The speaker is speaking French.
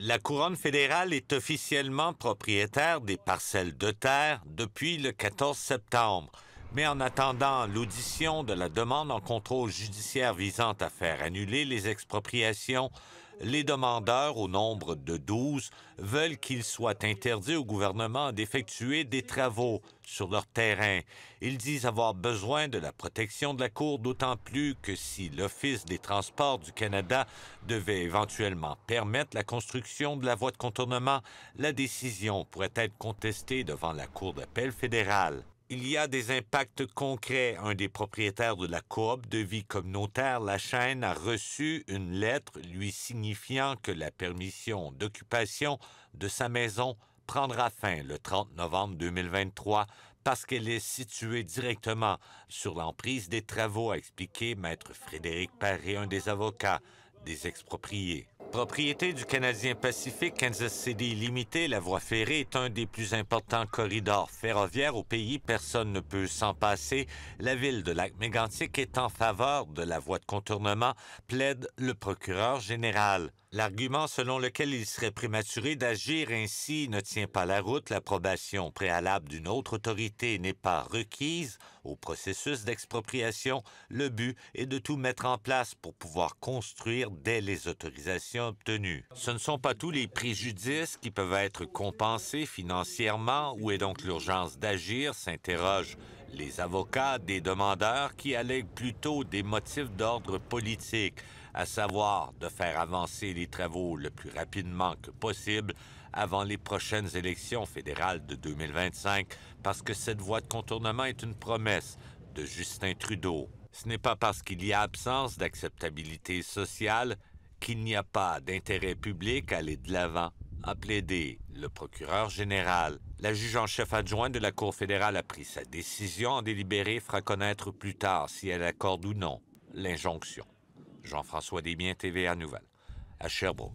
La couronne fédérale est officiellement propriétaire des parcelles de terre depuis le 14 septembre, mais en attendant l'audition de la demande en contrôle judiciaire visant à faire annuler les expropriations, les demandeurs, au nombre de 12, veulent qu'il soit interdit au gouvernement d'effectuer des travaux sur leur terrain. Ils disent avoir besoin de la protection de la Cour, d'autant plus que si l'Office des transports du Canada devait éventuellement permettre la construction de la voie de contournement, la décision pourrait être contestée devant la Cour d'appel fédérale. Il y a des impacts concrets. Un des propriétaires de la coop de vie communautaire, la chaîne, a reçu une lettre lui signifiant que la permission d'occupation de sa maison prendra fin le 30 novembre 2023 parce qu'elle est située directement sur l'emprise des travaux, a expliqué maître Frédéric Paré, un des avocats des expropriés. Propriété du Canadien Pacifique Kansas City Limited, la voie ferrée est un des plus importants corridors ferroviaires au pays. Personne ne peut s'en passer. La ville de Lac-Mégantic est en faveur de la voie de contournement, plaide le procureur général. L'argument selon lequel il serait prématuré d'agir ainsi ne tient pas la route. L'approbation préalable d'une autre autorité n'est pas requise au processus d'expropriation. Le but est de tout mettre en place pour pouvoir construire dès les autorisations obtenues. Ce ne sont pas tous les préjudices qui peuvent être compensés financièrement. Où est donc l'urgence d'agir s'interrogent les avocats des demandeurs qui allèguent plutôt des motifs d'ordre politique à savoir de faire avancer les travaux le plus rapidement que possible avant les prochaines élections fédérales de 2025, parce que cette voie de contournement est une promesse de Justin Trudeau. Ce n'est pas parce qu'il y a absence d'acceptabilité sociale qu'il n'y a pas d'intérêt public à aller de l'avant, a plaidé le procureur général. La juge en chef adjointe de la Cour fédérale a pris sa décision en délibéré fera connaître plus tard si elle accorde ou non l'injonction. Jean-François Desbiens, TVA Nouvelle, à Cherbourg.